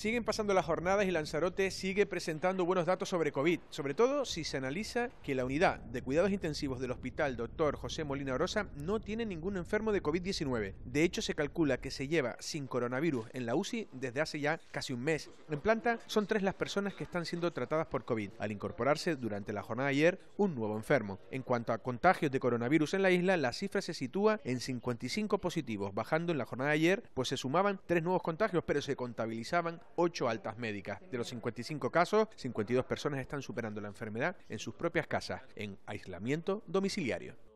Siguen pasando las jornadas y Lanzarote sigue presentando buenos datos sobre COVID, sobre todo si se analiza que la unidad de cuidados intensivos del Hospital Dr. José Molina Orosa no tiene ningún enfermo de COVID-19. De hecho, se calcula que se lleva sin coronavirus en la UCI desde hace ya casi un mes. En planta, son tres las personas que están siendo tratadas por COVID, al incorporarse durante la jornada ayer un nuevo enfermo. En cuanto a contagios de coronavirus en la isla, la cifra se sitúa en 55 positivos, bajando en la jornada ayer, pues se sumaban tres nuevos contagios, pero se contabilizaban ocho altas médicas. De los 55 casos, 52 personas están superando la enfermedad en sus propias casas, en aislamiento domiciliario.